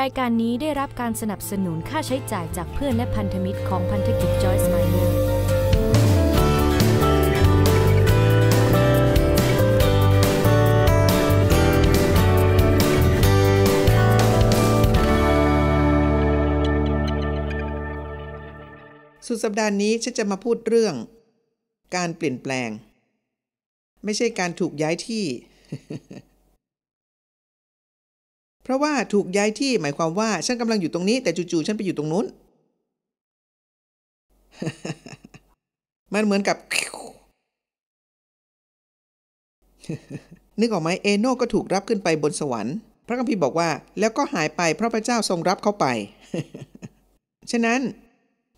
รายการนี้ได้รับการสนับสนุนค่าใช้จ่ายจากเพื่อนและพันธมิตรของพันธกิจจอยส์ไมเนอร์สุดสัปดาห์นี้ฉันจะมาพูดเรื่องการเปลี่ยนแปลง ไม่ใช่การถูกย้ายที่เพราะว่าถูกย้ายที่หมายความว่า ฉันกำลังอยู่ตรงนี้แต่จู่ๆฉันไปอยู่ตรงนู้น มันเหมือนกับ นึกออกไหมเอโนก็ถูกรับขึ้นไปบนสวรรค์ พระคัมภีร์บอกว่า แล้วก็หายไปเพราะพระเจ้าทรงรับเขาไป ฉะนั้น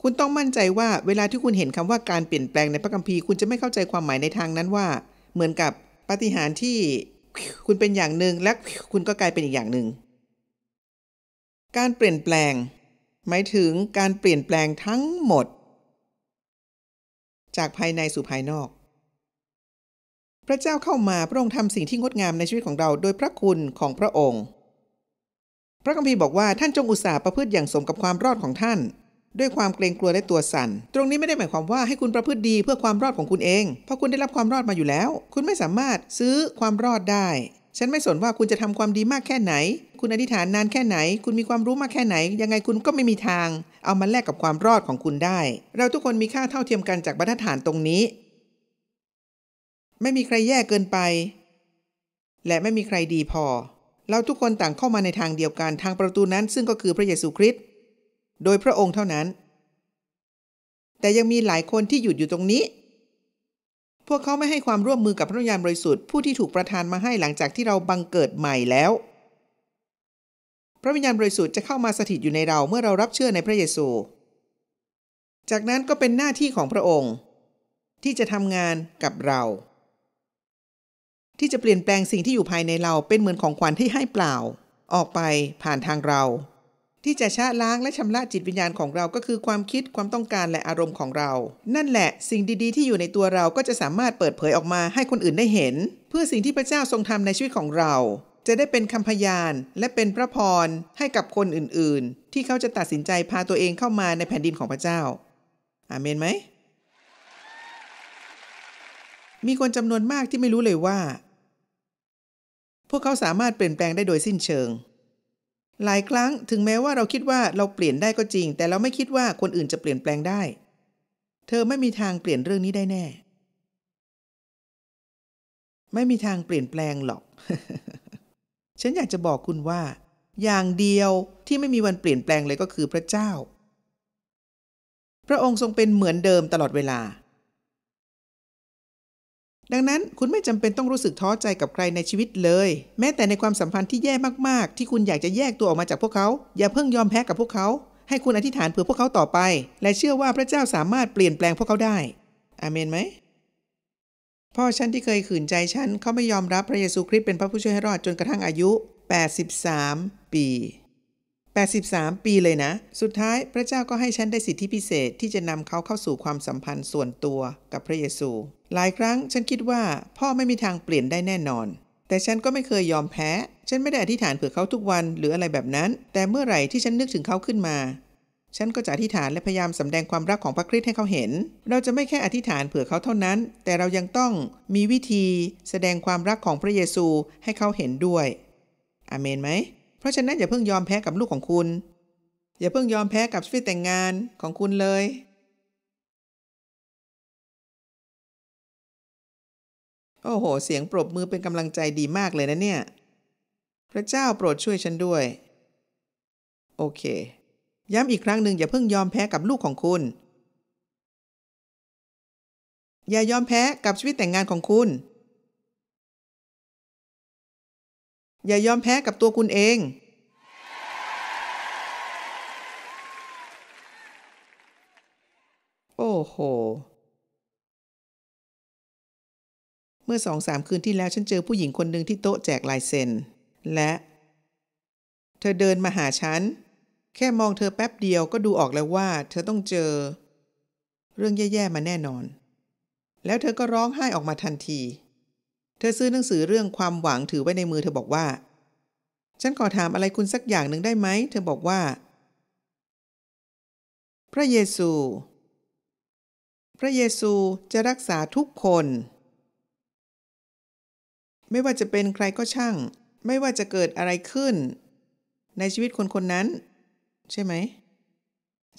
คุณต้องมั่นใจว่าเวลาที่คุณเห็นคำว่าการเปลี่ยนแปลงในพระคัมภีร์คุณจะไม่เข้าใจความหมายในทางนั้นว่า เหมือนกับปฏิหารที่คุณเป็นอย่างหนึ่งและคุณก็กลายเป็นอีกอย่างหนึ่ง การเปลี่ยนแปลงหมายถึงการเปลี่ยนแปลงทั้งหมด จากภายในสู่ภายนอก พระเจ้าเข้ามาพระองค์ทำสิ่งที่งดงามในชีวิตของเราโดยพระคุณของพระองค์ พระคัมภีร์บอกว่าท่านจงอุตส่าห์ประพฤติอย่างสมกับความรอดของท่านด้วยความเกรงกลัวและตัวสัน่นตรงนี้ไม่ได้หมายความว่าให้คุณประพฤติดีเพื่อความรอดของคุณเองเพราะคุณได้รับความรอดมาอยู่แล้ว คุณไม่สามารถซื้อความรอดได้ ฉันไม่สนว่าคุณจะทำความดีมากแค่ไหน คุณอธิษฐานนานแค่ไหน คุณมีความรู้มากแค่ไหน ยังไงคุณก็ไม่มีทาง เอามาแลกกับความรอดของคุณได้ เราทุกคนมีค่าเท่าเทียมกันจากบรรทัดฐานตรงนี้ ไม่มีใครแย่เกินไป และไม่มีใครดีพอ เราทุกคนต่างเข้ามาในทางเดียวกัน ทางประตูนั้น ซึ่งก็คือพระเยซูคริสต์โดยพระองค์เท่านั้น แต่ยังมีหลายคนที่หยุดอยู่ตรงนี้ พวกเขาไม่ให้ความร่วมมือกับพระวิญญาณบริสุทธิ์ผู้ที่ถูกประทานมาให้หลังจากที่เราบังเกิดใหม่แล้ว พระวิญญาณบริสุทธิ์จะเข้ามาสถิตอยู่ในเราเมื่อเรารับเชื่อในพระเยซู จากนั้นก็เป็นหน้าที่ของพระองค์ ที่จะทำงานกับเรา ที่จะเปลี่ยนแปลงสิ่งที่อยู่ภายในเราเป็นเหมือนของขวัญที่ให้เปล่า ออกไปผ่านทางเราที่จะชะล้างและชำระจิตวิญญาณของเราก็คือความคิดความต้องการและอารมณ์ของเรา นั่นแหละ สิ่งดี ๆ ที่อยู่ในตัวเราก็จะสามารถเปิดเผยออกมาให้คนอื่นได้เห็น เพื่อสิ่งที่พระเจ้าทรงทำในชีวิตของเรา จะได้เป็นคำพยานและเป็นพระพรให้กับคนอื่นๆ ที่เขาจะตัดสินใจพาตัวเองเข้ามาในแผ่นดินของพระเจ้า อาเมนไหม มีคนจำนวนมากที่ไม่รู้เลยว่า พวกเขาสามารถเปลี่ยนแปลงได้โดยสิ้นเชิงหลายครั้งถึงแม้ว่าเราคิดว่าเราเปลี่ยนได้ก็จริง แต่เราไม่คิดว่าคนอื่นจะเปลี่ยนแปลงได้ เธอไม่มีทางเปลี่ยนเรื่องนี้ได้แน่ ไม่มีทางเปลี่ยนแปลงหรอก ฉันอยากจะบอกคุณว่า อย่างเดียวที่ไม่มีวันเปลี่ยนแปลงเลยก็คือพระเจ้า พระองค์ทรงเป็นเหมือนเดิมตลอดเวลาดังนั้นคุณไม่จำเป็นต้องรู้สึกท้อใจกับใครในชีวิตเลย แม้แต่ในความสัมพันธ์ที่แย่มากๆ ที่คุณอยากจะแยกตัวออกมาจากพวกเขา อย่าเพิ่งยอมแพ้กับพวกเขา ให้คุณอธิษฐานเผื่อพวกเขาต่อไป และเชื่อว่าพระเจ้าสามารถเปลี่ยนแปลงพวกเขาได้ อาเมนไหมพ่อฉันที่เคยขืนใจฉันเขาไม่ยอมรับพระเยซูคริสต์เป็นพระผู้ช่วยให้รอดจนกระทั่งอายุ 83 ปี 83 ปีเลยนะ สุดท้ายพระเจ้าก็ให้ฉันได้สิทธิพิเศษที่จะนำเขาเข้าสู่ความสัมพันธ์ส่วนตัวกับพระเยซูหลายครั้งฉันคิดว่าพ่อไม่มีทางเปลี่ยนได้แน่นอน แต่ฉันก็ไม่เคยยอมแพ้ ฉันไม่ได้อธิษฐานเผื่อเขาทุกวันหรืออะไรแบบนั้น แต่เมื่อไหร่ ที่ฉันนึกถึงเขาขึ้นมา ฉันก็จะอธิษฐานและพยายามสำแดงความรักของพระคริสต์ให้เขาเห็น เราจะไม่แค่อธิษฐานเผื่อเขาเท่านั้น แต่เรายังต้องมีวิธีแสดงความรักของพระเยซูให้เขาเห็นด้วยอเมนไหมเพราะฉะนั้นอย่าเพิ่งยอมแพ้กับลูกของคุณ อย่าเพิ่งยอมแพ้กับชีวิตแต่งงานของคุณเลยโอ้โห เสียงปรบมือเป็นกำลังใจดีมากเลยนะเนี่ย พระเจ้าโปรดช่วยฉันด้วย โอเค ย้ำอีกครั้งหนึ่งอย่าเพิ่งยอมแพ้กับลูกของคุณ อย่ายอมแพ้กับชีวิตแต่งงานของคุณ อย่ายอมแพ้กับตัวคุณเอง โอ้โหเมื่อสองสามคืนที่แล้ว ฉันเจอผู้หญิงคนหนึ่งที่โต๊ะแจกลายเซ็น และ เธอเดินมาหาฉัน แค่มองเธอแป๊บเดียวก็ดูออกแล้วว่า เธอต้องเจอ เรื่องแย่ ๆ มาแน่นอน แล้วเธอก็ร้องไห้ออกมาทันที เธอซื้อหนังสือเรื่องความหวังถือไว้ในมือเธอบอกว่า ฉันขอถามอะไรคุณสักอย่างหนึ่งได้ไหม เธอบอกว่า พระเยซู พระเยซูจะรักษาทุกคนไม่ว่าจะเป็นใครก็ช่าง ไม่ว่าจะเกิดอะไรขึ้นในชีวิตคนคนนั้น ใช่ไหม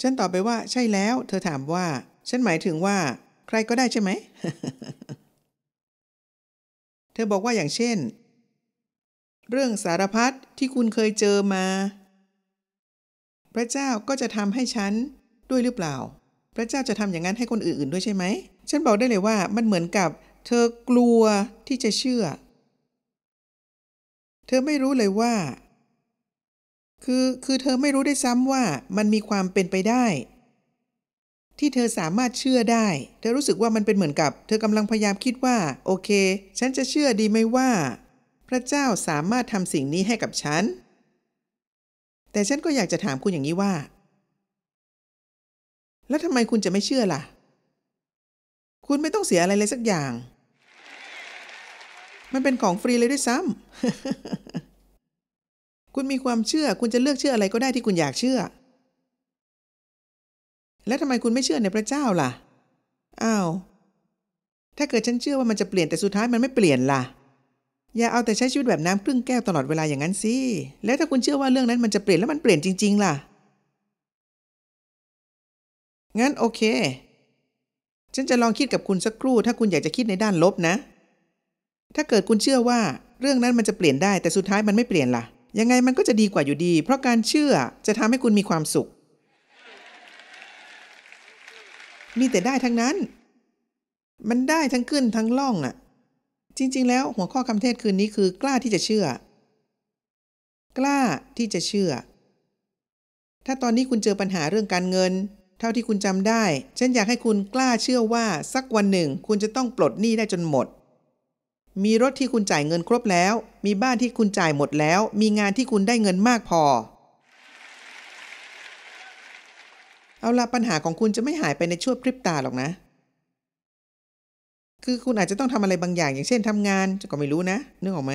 ฉันตอบไปว่าใช่แล้ว เธอถามว่า ฉันหมายถึงว่า ใครก็ได้ใช่ไหม เธอบอกว่าอย่างเช่น เรื่องสารพัดที่คุณเคยเจอมา พระเจ้าก็จะทำให้ฉันด้วยหรือเปล่า พระเจ้าจะทำอย่างนั้นให้คนอื่นๆด้วยใช่ไหม ฉันบอกได้เลยว่ามันเหมือนกับ เธอกลัวที่จะเชื่อเธอไม่รู้เลยว่า คือ คือเธอไม่รู้ได้ซ้ำว่ามันมีความเป็นไปได้ ที่เธอสามารถเชื่อได้ เธอรู้สึกว่ามันเป็นเหมือนกับเธอกำลังพยายามคิดว่า โอเค ฉันจะเชื่อดีไหมว่า พระเจ้าสามารถทำสิ่งนี้ให้กับฉัน แต่ฉันก็อยากจะถามคุณอย่างนี้ว่า แล้วทำไมคุณจะไม่เชื่อล่ะ คุณไม่ต้องเสียอะไรเลยสักอย่างมันเป็นของฟรีเลยด้วยซ้ำคุณมีความเชื่อ คุณจะเลือกเชื่ออะไรก็ได้ที่คุณอยากเชื่อ แล้วทำไมคุณไม่เชื่อในพระเจ้าล่ะ อ้าว ถ้าเกิดฉันเชื่อว่ามันจะเปลี่ยนแต่สุดท้ายมันไม่เปลี่ยนล่ะ อย่าเอาแต่ใช้ชีวิตแบบน้ำครึ่งแก้วตลอดเวลาอย่างนั้นสิ แล้วถ้าคุณเชื่อว่าเรื่องนั้น มันจะเปลี่ยนแล้วมันเปลี่ยนจริงๆล่ะ งั้นโอเค ฉันจะลองคิดกับคุณสักครู่ถ้าคุณอยากจะคิดในด้านลบนะถ้าเกิดคุณเชื่อว่า เรื่องนั้นมันจะเปลี่ยนได้แต่สุดท้ายมันไม่เปลี่ยนละ่ะยังไงมันก็จะดีกว่าอยู่ดี เพราะการเชื่อจะทำให้คุณมีความสุข มีแต่ได้ทั้งนั้น มันได้ทั้งขึ้นทั้งล่องอะ่ะ จริงๆ แล้วหัวข้อคำเทศคืนนี้คือ กล้าที่จะเชื่อ กล้าที่จะเชื่อ ถ้าตอนนี้คุณเจอปัญหาเรื่องการเงิน เท่าที่คุณจำได้ฉันอยากให้คุณกล้าเชื่อว่าสักวันหนึ่งคุณจะต้องปลดหนี้ได้จนหมดมีรถที่คุณจ่ายเงินครบแล้ว มีบ้านที่คุณจ่ายหมดแล้ว มีงานที่คุณได้เงินมากพอ เอาละปัญหาของคุณจะไม่หายไปในชั่วพริบตาหรอกนะ คือคุณอาจจะต้องทำอะไรบางอย่างอย่างเช่นทำงานจะก็ไม่รู้นะนึกออกไหม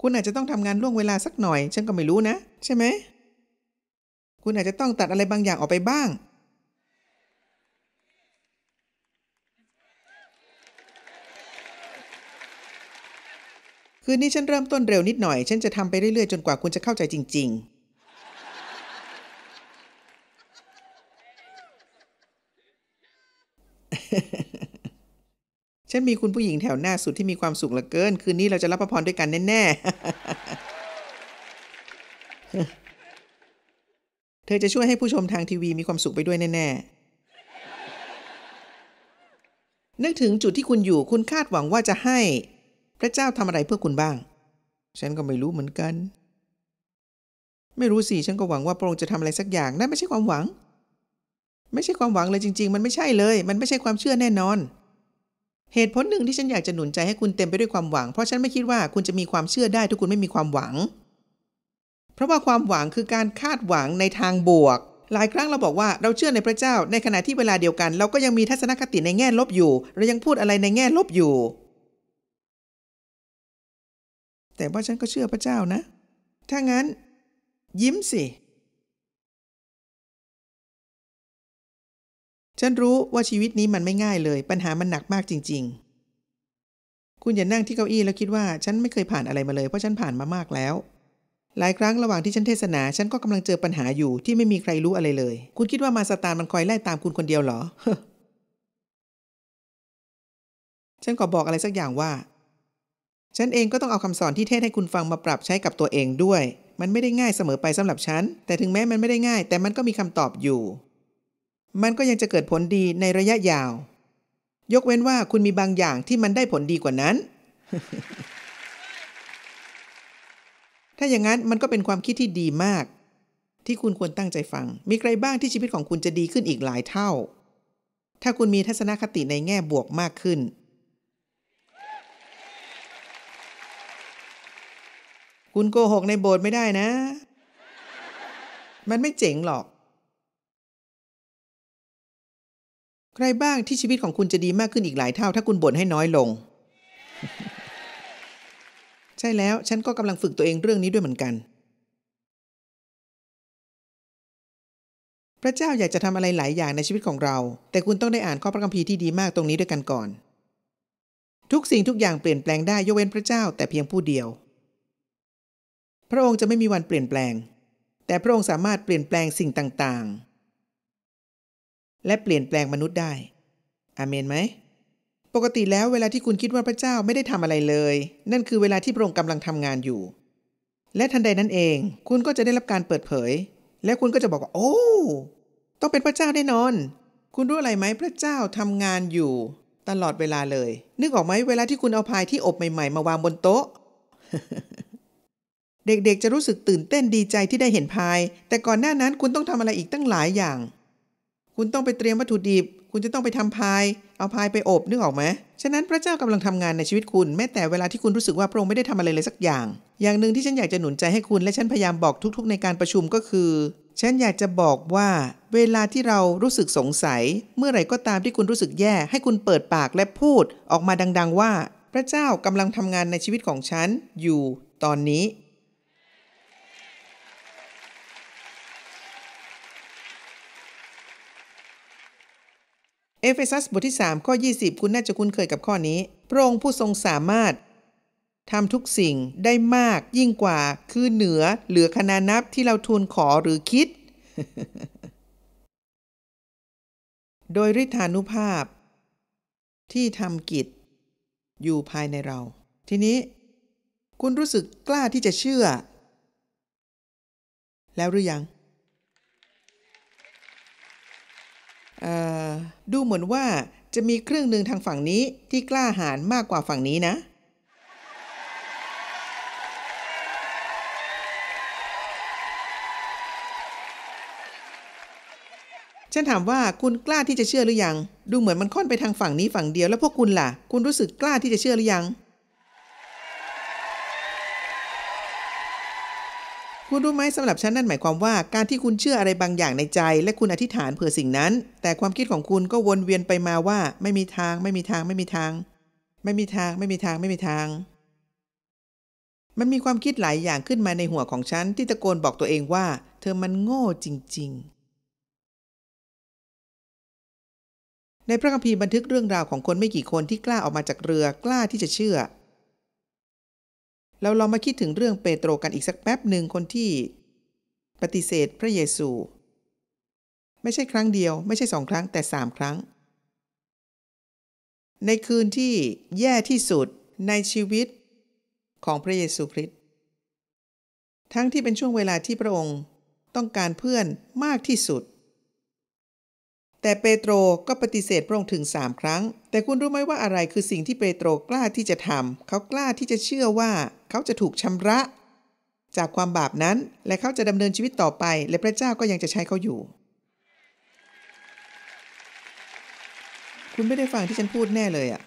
คุณอาจจะต้องทำงาน ล่วงเวลาสักหน่อยฉันก็ไม่รู้นะ ใช่ไหมคุณอาจจะต้องตัดอะไรบางอย่างออกไปบ้าง คืนนี้ฉันเริ่มต้นเร็วนิดหน่อย ฉันจะทำไปเรื่อยๆจนกว่าคุณจะเข้าใจจริงๆ ฉันมีคุณผู้หญิงแถวหน้าสุดที่มีความสุขเหลือเกิน คืนนี้เราจะรับประพรด้วยกันแน่ๆธอจะช่วยให้ผู้ชมทางทีวีมีความสุขไปด้วยแน่ๆนนึกถึงจุดที่คุณอยู่คุณคาดหวังว่าจะให้พระเจ้าทำอะไรเพื่อคุณบ้าง ฉันก็ไม่รู้เหมือนกัน ไม่รู้สิ ฉันก็หวังว่าพระองค์จะทำอะไรสักอย่าง นั่นไม่ใช่ความหวัง ไม่ใช่ความหวังเลยจริงๆ มันไม่ใช่เลย มันไม่ใช่ความเชื่อแน่นอน เหตุผลหนึ่งที่ฉันอยากจะหนุนใจให้คุณเต็มไปด้วยความหวัง เพราะฉันไม่คิดว่าคุณจะมีความเชื่อได้ถ้าคุณไม่มีความหวังเพราะว่าความหวังคือการคาดหวังในทางบวก หลายครั้งเราบอกว่าเราเชื่อในพระเจ้า ในขณะที่เวลาเดียวกันเราก็ยังมีทัศนคติในแง่ลบอยู่เรายังพูดอะไรในแง่ลบอยู่ แต่ว่าฉันก็เชื่อพระเจ้านะถ้างั้น ยิ้มสิฉันรู้ว่าชีวิตนี้มันไม่ง่ายเลย ปัญหามันหนักมากจริง ๆ คุณอย่านั่งที่เก้าอี้แล้วคิดว่าฉันไม่เคยผ่านอะไรมาเลยเพราะฉันผ่านมามากแล้วหลายครั้งระหว่างที่ฉันเทศนา ฉันก็กำลังเจอปัญหาอยู่ที่ไม่มีใครรู้อะไรเลย คุณคิดว่ามาสตานมันคอยไล่ตามคุณคนเดียวเหรอฉันก็บอกอะไรสักอย่างว่า ฉันเองก็ต้องเอาคำสอนที่เทศให้คุณฟังมาปรับใช้กับตัวเองด้วย มันไม่ได้ง่ายเสมอไปสำหรับฉันแต่ถึงแม้มันไม่ได้ง่าย แต่มันก็มีคำตอบอยู่ มันก็ยังจะเกิดผลดีในระยะยาว ยกเว้นว่าคุณมีบางอย่างที่มันได้ผลดีกว่านั้นถ้าอย่างนั้น มันก็เป็นความคิดที่ดีมาก ที่คุณควรตั้งใจฟัง มีใครบ้างที่ชีวิตของคุณจะดีขึ้นอีกหลายเท่า ถ้าคุณมีทัศนคติในแง่บวกมากขึ้น คุณโกหกในโบสถ์ไม่ได้นะ มันไม่เจ๋งหรอก ใครบ้างที่ชีวิตของคุณจะดีมากขึ้นอีกหลายเท่า ถ้าคุณบ่นให้น้อยลงใช่แล้วฉันก็กำลังฝึกตัวเองเรื่องนี้ด้วยเหมือนกัน พระเจ้าอยากจะทำอะไรหลายอย่างในชีวิตของเรา แต่คุณต้องได้อ่านข้อพระคัมภีร์ที่ดีมากตรงนี้ด้วยกันก่อน ทุกสิ่งทุกอย่างเปลี่ยนแปลงได้ยกเว้นพระเจ้า แต่เพียงผู้เดียว พระองค์จะไม่มีวันเปลี่ยนแปลง แต่พระองค์สามารถเปลี่ยนแปลงสิ่งต่างๆ และเปลี่ยนแปลงมนุษย์ได้อาเมนไหมปกติแล้วเวลาที่คุณคิดว่าพระเจ้าไม่ได้ทำอะไรเลย นั่นคือเวลาที่พระองค์กำลังทำงานอยู่ และทันใดนั้นเองคุณก็จะได้รับการเปิดเผย และคุณก็จะบอกว่าโอ้ต้องเป็นพระเจ้าแน่นอน คุณรู้อะไรไหมพระเจ้าทำงานอยู่ ตลอดเวลาเลย นึกออกไหมเวลาที่คุณเอาพายที่อบใหม่ๆมาวางบนโต๊ะ เด็กๆจะรู้สึกตื่นเต้นดีใจที่ได้เห็นพายแต่ก่อนหน้านั้นคุณต้องทำอะไรอีกตั้งหลายอย่างคุณต้องไปเตรียมวัตถุดิบ คุณจะต้องไปทำพาย เอาพายไปอบนึกออกไหม ฉะนั้นพระเจ้ากำลังทำงานในชีวิตคุณแม้แต่เวลาที่คุณรู้สึกว่าพระองค์ไม่ได้ทำอะไรเลยสักอย่าง อย่างหนึ่งที่ฉันอยากจะหนุนใจให้คุณและฉันพยายามบอกทุก ๆ ในการประชุมก็คือ ฉันอยากจะบอกว่า เวลาที่เรารู้สึกสงสัย เมื่อไหร่ก็ตามที่คุณรู้สึกแย่ ให้คุณเปิดปากและพูดออกมาดัง ๆ ว่า พระเจ้ากำลังทำงานในชีวิตของฉันอยู่ ตอนนี้เอเฟซัสบทที่3ข้อ 20 คุณน่าจะคุ้นเคยกับข้อนี้พระองค์ผู้ทรงสามารถทำทุกสิ่งได้มากยิ่งกว่า คือเหนือเหลือคณานับที่เราทูลขอหรือคิด โดยฤทธานุภาพ ที่ทำกิจ อยู่ภายในเรา ทีนี้ คุณรู้สึกกล้าที่จะเชื่อ แล้วหรือยังดูเหมือนว่าจะมีเครื่องหนึ่งทางฝั่งนี้ที่กล้าหาญมากกว่าฝั่งนี้นะ ฉันถามว่าคุณกล้าที่จะเชื่อหรือยัง ดูเหมือนมันค่อนไปทางฝั่งนี้ฝั่งเดียวแล้วพวกคุณล่ะ คุณรู้สึกกล้าที่จะเชื่อหรือยังคุณรู้ไหมสำหรับฉันนั่นหมายความว่าการที่คุณเชื่ออะไรบางอย่างในใจ และคุณอธิษฐานเผื่อสิ่งนั้น แต่ความคิดของคุณก็วนเวียนไปมาว่า ไม่มีทาง ไม่มีทางไม่มีทาง ไม่มีทาง ไม่มีทาง ไม่มีทาง มันมีความคิดหลายอย่างขึ้นมาในหัวของฉันที่ตะโกนบอกตัวเองว่าเธอมันโง่จริงๆ ในพระคัมภีร์บันทึกเรื่องราวของคนไม่กี่คนที่กล้าออกมาจากเรือกล้าที่จะเชื่อเราลองมาคิดถึงเรื่องเปโตรกันอีกสักแป๊บหนึ่งคนที่ปฏิเสธพระเยซูไม่ใช่ครั้งเดียวไม่ใช่สองครั้งแต่สามครั้ง ในคืนที่แย่ที่สุดในชีวิตของพระเยซูคริสต์ทั้งที่เป็นช่วงเวลาที่พระองค์ต้องการเพื่อนมากที่สุดแต่เปโตรก็ปฏิเสธพระองค์ถึงสามครั้ง แต่คุณรู้ไหมว่าอะไรคือสิ่งที่เปโตรกล้าที่จะทำเขากล้าที่จะเชื่อว่าเขาจะถูกชำระ จากความบาปนั้น และเขาจะดำเนินชีวิตต่อไป และพระเจ้าก็ยังจะใช้เขาอยู่ คุณไม่ได้ฟังที่ฉันพูดแน่เลยอ่ะ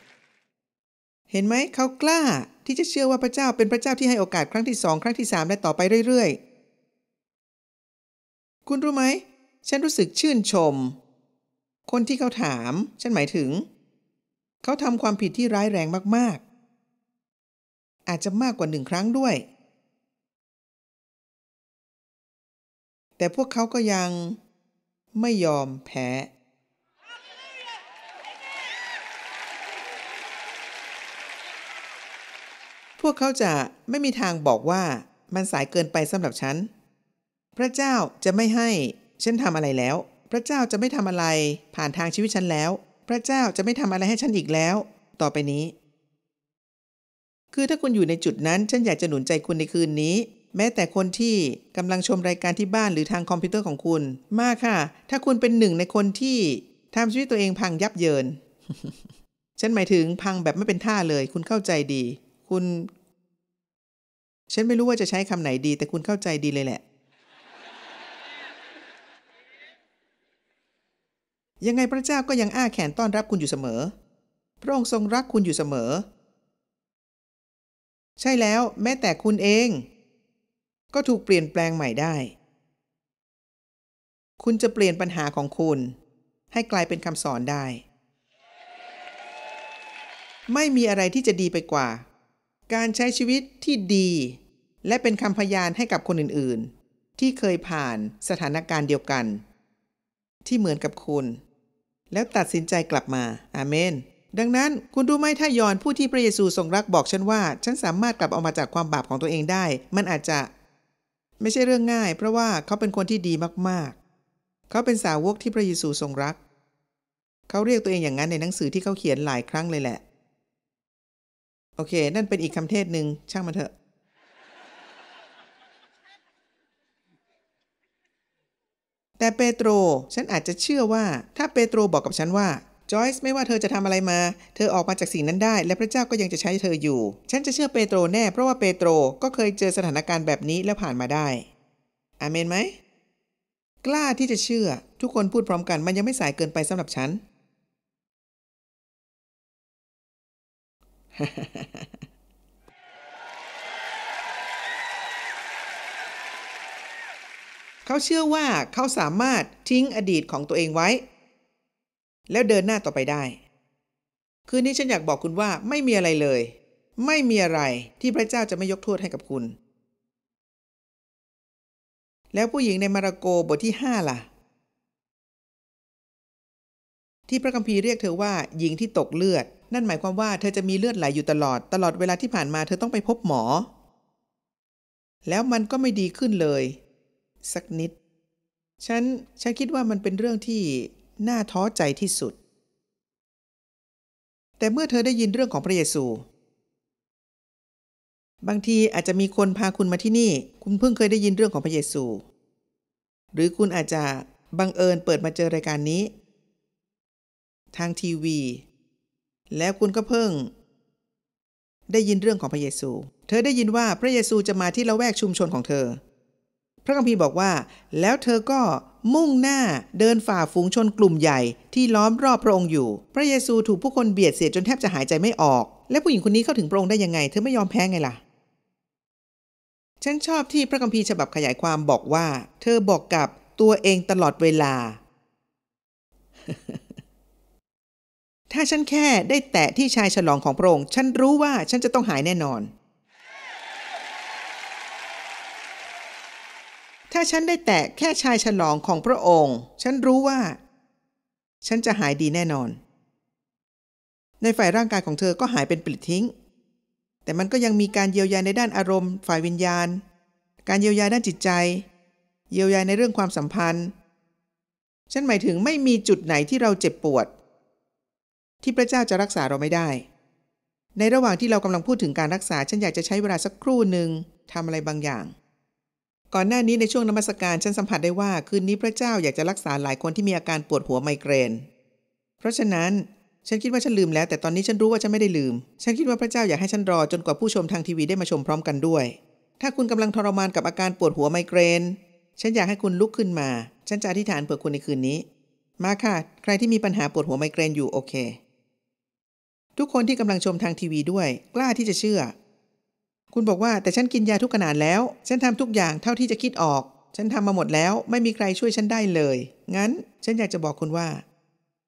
เห็นไหม เขากล้าที่จะเชื่อว่าพระเจ้าเป็นพระเจ้าที่ให้โอกาส ครั้งที่สองครั้งที่สามและต่อไปเรื่อยๆคุณรู้ไหม ฉันรู้สึกชื่นชมคนที่เขาถาม ฉันหมายถึง เขาทำความผิดที่ร้ายแรงมากๆ อาจจะมากกว่าหนึ่งครั้งด้วย แต่พวกเขาก็ยังไม่ยอมแพ้พวกเขาจะไม่มีทางบอกว่ามันสายเกินไปสำหรับฉัน พระเจ้าจะไม่ให้ฉันทำอะไรแล้วพระเจ้าจะไม่ทำอะไร ผ่านทางชีวิตฉันแล้ว พระเจ้าจะไม่ทำอะไรให้ฉันอีกแล้ว ต่อไปนี้ คือถ้าคุณอยู่ในจุดนั้น ฉันอยากจะหนุนใจคุณในคืนนี้ แม้แต่คนที่กำลังชมรายการที่บ้านหรือทางคอมพิวเตอร์ของคุณ มากค่ะ ถ้าคุณเป็นหนึ่งในคนที่ทำชีวิตตัวเองพังยับเยินฉันหมายถึงพังแบบไม่เป็นท่าเลย คุณเข้าใจดี คุณฉันไม่รู้ว่าจะใช้คำไหนดีแต่คุณเข้าใจดีเลยแหละยังไงพระเจ้าก็ยังอ้าแขนต้อนรับคุณอยู่เสมอ พระองค์ทรงรักคุณอยู่เสมอ ใช่แล้วแม้แต่คุณเอง ก็ถูกเปลี่ยนแปลงใหม่ได้ คุณจะเปลี่ยนปัญหาของคุณ ให้กลายเป็นคำสอนได้ ไม่มีอะไรที่จะดีไปกว่า การใช้ชีวิตที่ดี และเป็นคำพยานให้กับคนอื่นๆ ที่เคยผ่านสถานการณ์เดียวกัน ที่เหมือนกับคุณแล้วตัดสินใจกลับมา อาเมน ดังนั้นคุณรู้ไหมถ้ายอนผู้ที่ พระเยซูทรงรักบอกฉันว่า ฉันสามารถกลับออกมาจากความบาปของตัวเองได้ มันอาจจะ ไม่ใช่เรื่องง่าย เพราะว่าเขาเป็นคนที่ดีมากๆ เขาเป็นสาวกที่พระเยซูทรงรัก เขาเรียกตัวเองอย่างนั้นในหนังสือที่เขาเขียนหลายครั้งเลยแหละโอเค นั่นเป็นอีกคำเทศหนึ่งช่างมันเถอะแต่เปโตรฉันอาจจะเชื่อว่า ถ้าเปโตรบอกกับฉันว่าจอยซ์ไม่ว่าเธอจะทำอะไรมา เธอออกมาจากสิ่งนั้นได้ และพระเจ้าก็ยังจะใช้เธออยู่ ฉันจะเชื่อเปโตรแน่ เพราะว่าเปโตรก็เคยเจอสถานการณ์แบบนี้และผ่านมาได้ อาเมนไหม กล้าที่จะเชื่อ ทุกคนพูดพร้อมกัน มันยังไม่สายเกินไปสำหรับฉันเขาเชื่อว่าเขาสามารถทิ้งอดีตของตัวเองไว้ แล้วเดินหน้าต่อไปได้ คืนนี้ฉันอยากบอกคุณว่า ไม่มีอะไรเลย ไม่มีอะไรที่พระเจ้าจะไม่ยกโทษให้กับคุณ แล้วผู้หญิงในมาราโกบทที่ห้าล่ะ ที่พระคัมภีร์เรียกเธอว่า หญิงที่ตกเลือด นั่นหมายความว่าเธอจะมีเลือดไหลอยู่ตลอดตลอดเวลาที่ผ่านมาเธอต้องไปพบหมอ แล้วมันก็ไม่ดีขึ้นเลยสักนิด ฉัน ฉันคิดว่ามันเป็นเรื่องที่น่าท้อใจที่สุด แต่เมื่อเธอได้ยินเรื่องของพระเยซู บางทีอาจจะมีคนพาคุณมาที่นี่ คุณเพิ่งเคยได้ยินเรื่องของพระเยซู หรือคุณอาจจะบังเอิญเปิดมาเจอรายการนี้ ทางทีวี แล้วคุณก็เพิ่ง ได้ยินเรื่องของพระเยซู เธอได้ยินว่าพระเยซูจะมาที่ละแวกชุมชนของเธอพระคัมภีร์บอกว่า แล้วเธอก็มุ่งหน้าเดินฝ่าฝูงชนกลุ่มใหญ่ที่ล้อมรอบพระองค์อยู่ พระเยซูถูกผู้คนเบียดเสียดจนแทบจะหายใจไม่ออก และผู้หญิงคนนี้เข้าถึงพระองค์ได้ยังไง เธอไม่ยอมแพ้ไงล่ะ ฉันชอบที่พระคัมภีร์ฉบับขยายความบอกว่า เธอบอกกับตัวเองตลอดเวลา ถ้าฉันแค่ได้แตะที่ชายฉลองของพระองค์ฉันรู้ว่าฉันจะต้องหายแน่นอนถ้าฉันได้แตะแค่ชายฉลองของพระองค์ ฉันรู้ว่า ฉันจะหายดีแน่นอน ในฝ่ายร่างกายของเธอก็หายเป็นปลิดทิ้ง แต่มันก็ยังมีการเยียวยาในด้านอารมณ์ฝ่ายวิญญาณ การเยียวยาด้านจิตใจ เยียวยาในเรื่องความสัมพันธ์ ฉันหมายถึงไม่มีจุดไหนที่เราเจ็บปวด ที่พระเจ้าจะรักษาเราไม่ได้ ในระหว่างที่เรากำลังพูดถึงการรักษา ฉันอยากจะใช้เวลาสักครู่หนึ่งทำอะไรบางอย่างก่อนหน้านี้ ในช่วงนมัสการฉันสัมผัสได้ว่าคืนนี้พระเจ้าอยากจะรักษาหลายคนที่มีอาการปวดหัวไมเกรนเพราะฉะนั้น ฉันคิดว่าฉันลืมแล้วแต่ตอนนี้ฉันรู้ว่าฉันไม่ได้ลืม ฉันคิดว่าพระเจ้าอยากให้ฉันรอ จนกว่าผู้ชมทางทีวีได้มาชมพร้อมกันด้วย ถ้าคุณกำลังทรมานกับอาการปวดหัวไมเกรน ฉันอยากให้คุณลุกขึ้นมาฉันจะอธิษฐานเผื่อคุณในคืนนี้ มาค่ะ ใครที่มีปัญหาปวดหัวไมเกรนอยู่โอเค ทุกคนที่กำลังชมทางทีวีด้วย กล้าที่จะเชื่อคุณบอกว่าแต่ฉันกินยาทุกขนาดแล้ว ฉันทำทุกอย่างเท่าที่จะคิดออก ฉันทำมาหมดแล้ว ไม่มีใครช่วยฉันได้เลย งั้น ฉันอยากจะบอกคุณว่า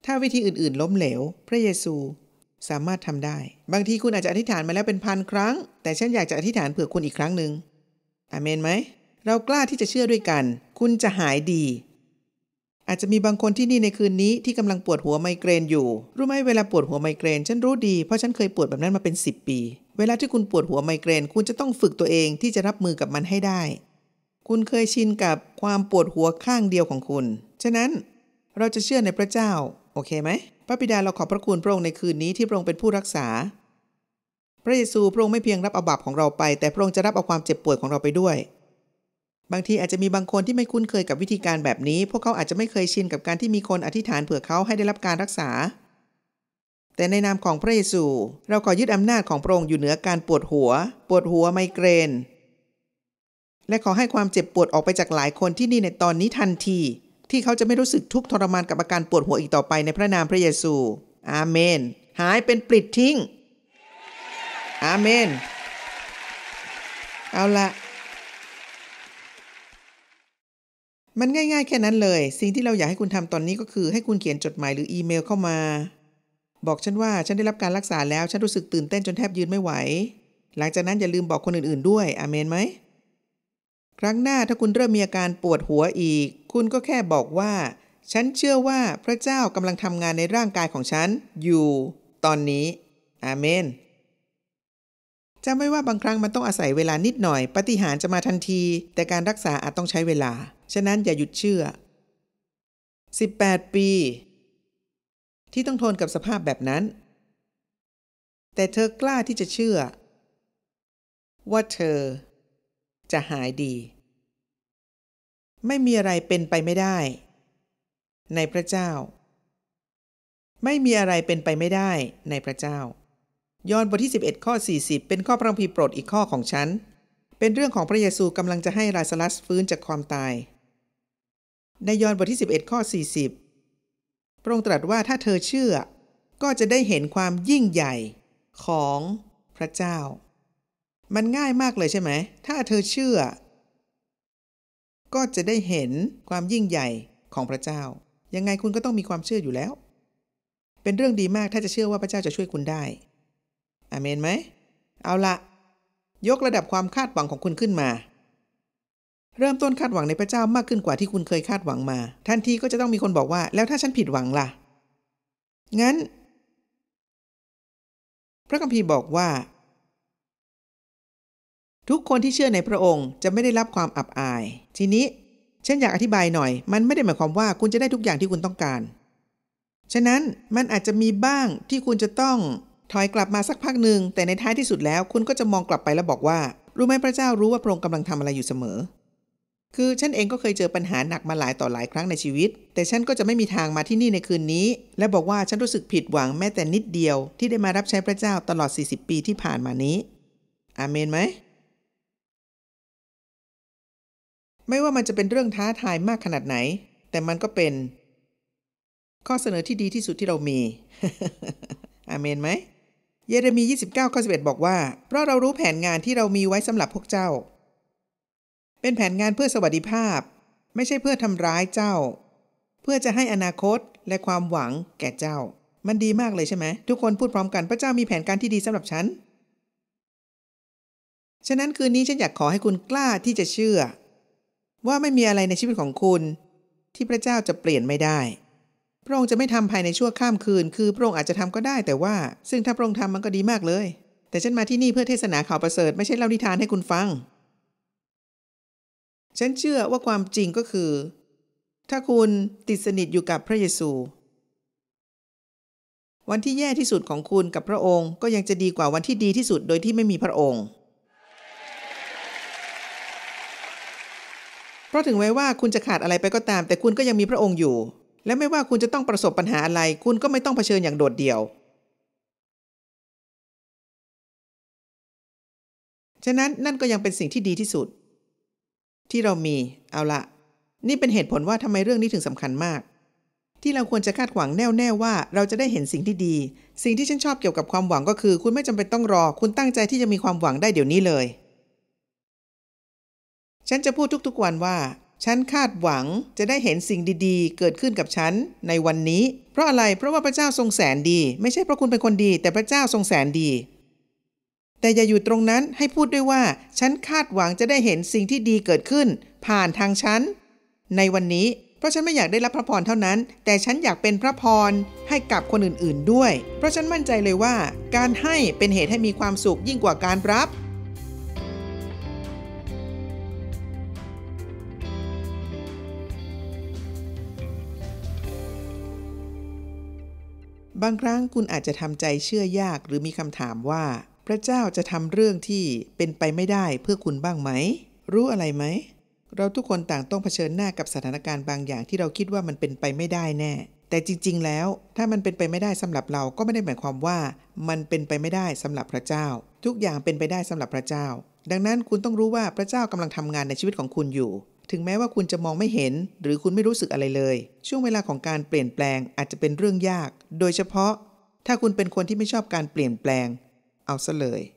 ถ้าวิธีอื่นๆล้มเหลว พระเยซู สามารถทำได้ บางทีคุณอาจจะอธิษฐานมาแล้วเป็นพันครั้ง แต่ฉันอยากจะอธิษฐานเผื่อคุณอีกครั้งหนึ่งอเมนไหมเรากล้าที่จะเชื่อด้วยกัน คุณจะหายดี อาจจะมีบางคนที่นี่ในคืนนี้ที่กำลังปวดหัวไมเกรนอยู่รู้ไหมเวลาปวดหัวไมเกรน ฉันรู้ดี เพราะฉันเคยปวดแบบนั้นมาเป็น10ปีเวลาที่คุณปวดหัวไมเกรนคุณจะต้องฝึกตัวเองที่จะรับมือกับมันให้ได้ คุณเคยชินกับความปวดหัวข้างเดียวของคุณ ฉะนั้นเราจะเชื่อในพระเจ้า โอเคไหมพระบิดาเราขอบพระคุณพระองค์ในคืนนี้ที่พระองค์เป็นผู้รักษาพระเยซูพระองค์ไม่เพียงรับอาบัปของเราไป แต่พระองค์จะรับเอาความเจ็บปวดของเราไปด้วย บางทีอาจจะมีบางคนที่ไม่คุ้นเคยกับวิธีการแบบนี้ พวกเขาอาจจะไม่เคยชินกับการที่มีคนอธิษฐานเผื่อเขาให้ได้รับการรักษาแต่ในนามของพระเยซู เราขอยึดอำนาจของพระองค์อยู่เหนือการปวดหัว ปวดหัวไมเกรน และขอให้ความเจ็บปวดออกไปจากหลายคนที่นี่ในตอนนี้ทันที ที่เขาจะไม่รู้สึกทุกข์ทรมานกับอาการปวดหัวอีกต่อไปในพระนามพระเยซู อาเมน หายเป็นปลิดทิ้งอาเมนเอาละมันง่าย ๆ แค่นั้นเลย สิ่งที่เราอยากให้คุณทำตอนนี้ก็คือให้คุณเขียนจดหมายหรืออีเมลเข้ามาบอกฉันว่าฉันได้รับการรักษาแล้วฉันรู้สึกตื่นเต้นจนแทบยืนไม่ไหว หลังจากนั้นอย่าลืมบอกคนอื่นๆ ด้วย อาเมนไหมครั้งหน้าถ้าคุณเริ่มมีอาการปวดหัวอีก คุณก็แค่บอกว่า ฉันเชื่อว่าพระเจ้ากำลังทำงานในร่างกายของฉันอยู่ ตอนนี้อาเมนจำไว้ว่าบางครั้งมันต้องอาศัยเวลานิดหน่อยปฏิหารจะมาทันที แต่การรักษาอาจต้องใช้เวลา ฉะนั้นอย่าหยุดเชื่อ 18 ปีที่ต้องทนกับสภาพแบบนั้น แต่เธอกล้าที่จะเชื่อ ว่า เธอ จะหายดี ไม่มีอะไรเป็นไปไม่ได้ ในพระเจ้า ไม่มีอะไรเป็นไปไม่ได้ ในพระเจ้า ยอห์นบทที่11ข้อ40เป็นข้อพระคัมภีร์โปรดอีกข้อของฉัน เป็นเรื่องของพระเยซูกำลังจะให้ลาซาลัสฟื้นจากความตาย ในยอห์นบทที่11ข้อ40พระองค์ตรัสว่าถ้าเธอเชื่อก็จะได้เห็นความยิ่งใหญ่ของพระเจ้า มันง่ายมากเลยใช่ไหมถ้าเธอเชื่อก็จะได้เห็นความยิ่งใหญ่ของพระเจ้า ยังไงคุณก็ต้องมีความเชื่ออยู่แล้ว เป็นเรื่องดีมากถ้าจะเชื่อว่าพระเจ้าจะช่วยคุณได้อเมนไหมเอาละยกระดับความคาดหวังของคุณขึ้นมาเริ่มต้นคาดหวังในพระเจ้ามากขึ้นกว่าที่คุณเคยคาดหวังมา ทันทีก็จะต้องมีคนบอกว่า แล้วถ้าฉันผิดหวังล่ะ งั้น พระคัมภีร์บอกว่า ทุกคนที่เชื่อในพระองค์จะไม่ได้รับความอับอาย ทีนี้ ฉันอยากอธิบายหน่อย มันไม่ได้หมายความว่าคุณจะได้ทุกอย่างที่คุณต้องการ ฉะนั้นมันอาจจะมีบ้างที่คุณจะต้องถอยกลับมาสักพักหนึ่งแต่ในท้ายที่สุดแล้วคุณก็จะมองกลับไปแล้วบอกว่า รู้ไหมพระเจ้ารู้ว่าพระองค์กำลังทำอะไรอยู่เสมอคือฉันเองก็เคยเจอปัญหาหนักมาหลายต่อหลายครั้งในชีวิต แต่ฉันก็จะไม่มีทางมาที่นี่ในคืนนี้ และบอกว่าฉันรู้สึกผิดหวังแม้แต่นิดเดียวที่ได้มารับใช้พระเจ้าตลอด 40 ปีที่ผ่านมานี้ อาเมนไหมไม่ว่ามันจะเป็นเรื่องท้าทายมากขนาดไหน แต่มันก็เป็น ข้อเสนอที่ดีที่สุดที่เรามีอาเมนไหมเยเรมี29ข้อ11 บอกว่า เพราะเรารู้แผนงานที่เรามีไว้สำหรับพวกเจ้าเป็นแผนงานเพื่อสวัสดิภาพ ไม่ใช่เพื่อทำร้ายเจ้า เพื่อจะให้อนาคตและความหวังแก่เจ้า มันดีมากเลยใช่ไหมทุกคนพูดพร้อมกัน พระเจ้ามีแผนการที่ดีสำหรับฉัน ฉะนั้นคืนนี้ฉันอยากขอให้คุณกล้าที่จะเชื่อ ว่าไม่มีอะไรในชีวิตของคุณ ที่พระเจ้าจะเปลี่ยนไม่ได้ พระองค์จะไม่ทำภายในชั่วข้ามคืน คือ พระองค์อาจจะทำก็ได้แต่ว่า ซึ่งถ้าพระองค์ทำมันก็ดีมากเลย แต่ฉันมาที่นี่เพื่อเทศนาข่าวประเสริฐ ไม่ใช่เล่านิทานให้คุณฟังฉันเชื่อว่าความจริงก็คือ ถ้าคุณติดสนิทอยู่กับพระเยซู วันที่แย่ที่สุดของคุณกับพระองค์ก็ยังจะดีกว่าวันที่ดีที่สุดโดยที่ไม่มีพระองค์ เพราะถึงแม้ว่าคุณจะขาดอะไรไปก็ตาม แต่คุณก็ยังมีพระองค์อยู่ และไม่ว่าคุณจะต้องประสบปัญหาอะไรคุณก็ไม่ต้องเผชิญอย่างโดดเดี่ยว ฉะนั้นนั่นก็ยังเป็นสิ่งที่ดีที่สุดที่เรามี เอาละนี่เป็นเหตุผลว่าทำไมเรื่องนี้ถึงสำคัญมาก ที่เราควรจะคาดหวังแน่วแน่ว่าเราจะได้เห็นสิ่งที่ดี สิ่งที่ฉันชอบเกี่ยวกับความหวังก็คือคุณไม่จำเป็นต้องรอคุณตั้งใจที่จะมีความหวังได้เดี๋ยวนี้เลย ฉันจะพูดทุกๆวันว่า ฉันคาดหวังจะได้เห็นสิ่งดีๆเกิดขึ้นกับฉันในวันนี้ เพราะอะไรเพราะว่าพระเจ้าทรงแสนดี ไม่ใช่เพราะคุณเป็นคนดี แต่พระเจ้าทรงแสนดีแต่อย่าอยู่ตรงนั้นให้พูดด้วยว่า ฉันคาดหวังจะได้เห็นสิ่งที่ดีเกิดขึ้น ผ่านทางฉัน ในวันนี้ เพราะฉันไม่อยากได้รับพระพรเท่านั้น แต่ฉันอยากเป็นพระพร ให้กับคนอื่น ๆ ด้วย เพราะฉันมั่นใจเลยว่า การให้เป็นเหตุให้มีความสุขยิ่งกว่าการรับ บางครั้งคุณอาจจะทำใจเชื่อยากหรือมีคำถามว่าพระเจ้าจะทำเรื่องที่เป็นไปไม่ได้เพื่อคุณบ้างไหม รู้อะไรไหม เราทุกคนต่างต้องเผชิญหน้ากับสถานการณ์บางอย่างที่เราคิดว่ามันเป็นไปไม่ได้แน่ แต่จริง ๆ แล้ว ถ้ามันเป็นไปไม่ได้สำหรับเราก็ไม่ได้หมายความว่ามันเป็นไปไม่ได้สำหรับพระเจ้า ทุกอย่างเป็นไปได้สำหรับพระเจ้า ดังนั้นคุณต้องรู้ว่าพระเจ้ากำลังทำงานในชีวิตของคุณอยู่ ถึงแม้ว่าคุณจะมองไม่เห็น หรือคุณไม่รู้สึกอะไรเลย ช่วงเวลาของการเปลี่ยนแปลงอาจจะเป็นเรื่องยาก โดยเฉพาะ ถ้าคุณเป็นคนที่ไม่ชอบการเปลี่ยนแปลงเอาซะเลย